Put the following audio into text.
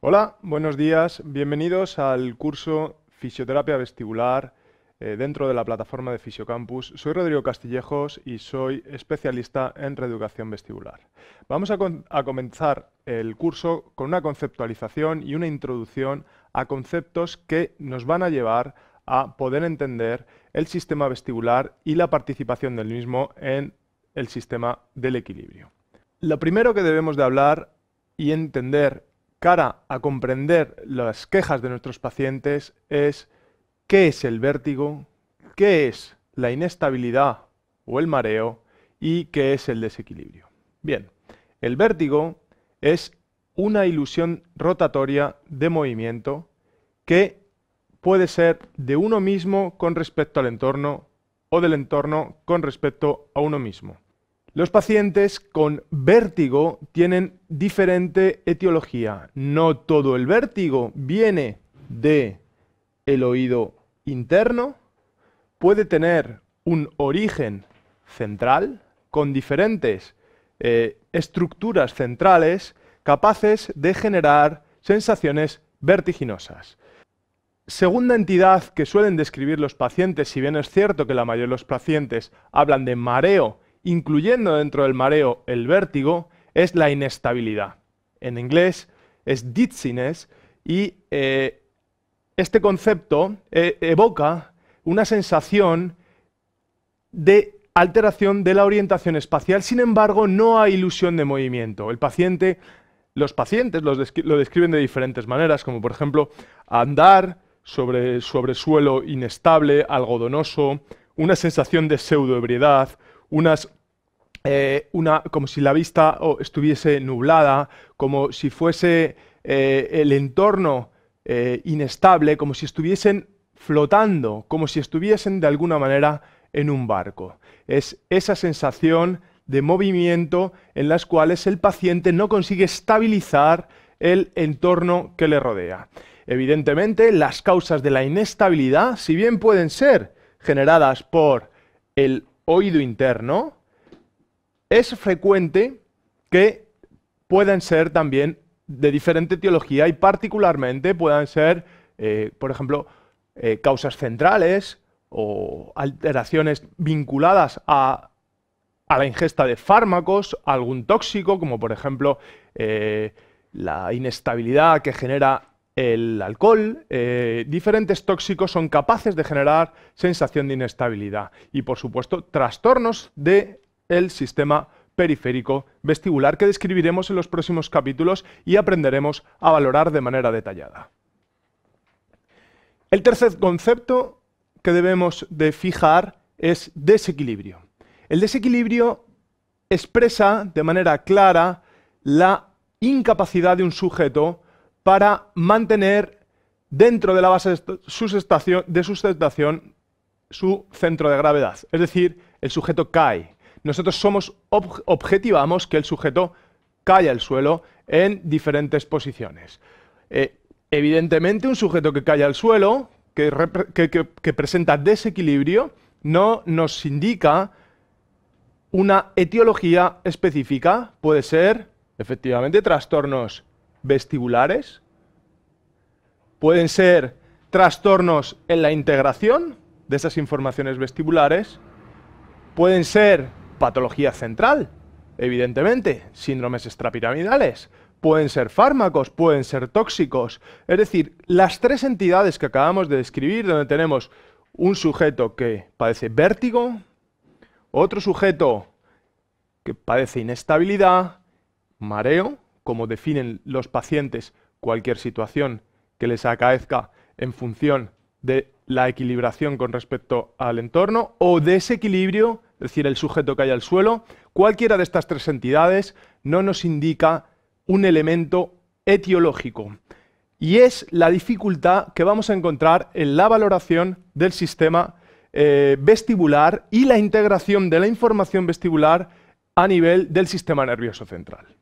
Hola, buenos días, bienvenidos al curso Fisioterapia Vestibular eh, dentro de la plataforma de Fisiocampus. Soy Rodrigo Castillejos y soy especialista en reeducación vestibular. Vamos a comenzar el curso con una conceptualización y una introducción a conceptos que nos van a llevar a poder entender el sistema vestibular y la participación del mismo en el sistema del equilibrio. Lo primero que debemos de hablar y entender cara a comprender las quejas de nuestros pacientes es qué es el vértigo, qué es la inestabilidad o el mareo y qué es el desequilibrio. Bien, el vértigo es una ilusión rotatoria de movimiento que puede ser de uno mismo con respecto al entorno o del entorno con respecto a uno mismo. Los pacientes con vértigo tienen diferente etiología. No todo el vértigo viene de el oído interno, puede tener un origen central con diferentes eh, estructuras centrales capaces de generar sensaciones vertiginosas. Segunda entidad que suelen describir los pacientes, si bien es cierto que la mayoría de los pacientes hablan de mareo incluyendo dentro del mareo el vértigo, es la inestabilidad. En inglés es dizziness y eh, este concepto eh, evoca una sensación de alteración de la orientación espacial, sin embargo no hay ilusión de movimiento. El paciente, los pacientes lo describen de diferentes maneras, como por ejemplo andar sobre, sobre suelo inestable, algodonoso, una sensación de pseudoebriedad, unas eh, una, como si la vista oh, estuviese nublada, como si fuese eh, el entorno eh, inestable, como si estuviesen flotando, como si estuviesen de alguna manera en un barco. Es esa sensación de movimiento en las cuales el paciente no consigue estabilizar el entorno que le rodea. Evidentemente, las causas de la inestabilidad, si bien pueden ser generadas por el oído interno, es frecuente que puedan ser también de diferente teología y particularmente puedan ser, eh, por ejemplo, eh, causas centrales o alteraciones vinculadas a, la ingesta de fármacos, algún tóxico, como por ejemplo eh, la inestabilidad que genera el alcohol, diferentes tóxicos son capaces de generar sensación de inestabilidad y por supuesto trastornos de el sistema periférico vestibular que describiremos en los próximos capítulos y aprenderemos a valorar de manera detallada. El tercer concepto que debemos de fijar es desequilibrio. El desequilibrio expresa de manera clara la incapacidad de un sujeto para mantener dentro de la base de sustentación, de su centro de gravedad. Es decir, el sujeto cae, nosotros somos objetivamos que el sujeto cae al suelo en diferentes posiciones. Eh, evidentemente, un sujeto que cae al suelo, que presenta desequilibrio, no nos indica una etiología específica. Puede ser, efectivamente, trastornos vestibulares, pueden ser trastornos en la integración de esas informaciones vestibulares, pueden ser patología central, evidentemente, síndromes extrapiramidales, pueden ser fármacos, pueden ser tóxicos. Es decir, las tres entidades que acabamos de describir, donde tenemos un sujeto que padece vértigo, otro sujeto que padece inestabilidad, mareo, como definen los pacientes cualquier situación que les acaezca en función de la equilibración con respecto al entorno o desequilibrio es decir, el sujeto que hay al suelo, cualquiera de estas tres entidades no nos indica un elemento etiológico. Y es la dificultad que vamos a encontrar en la valoración del sistema eh, vestibular y la integración de la información vestibular a nivel del sistema nervioso central.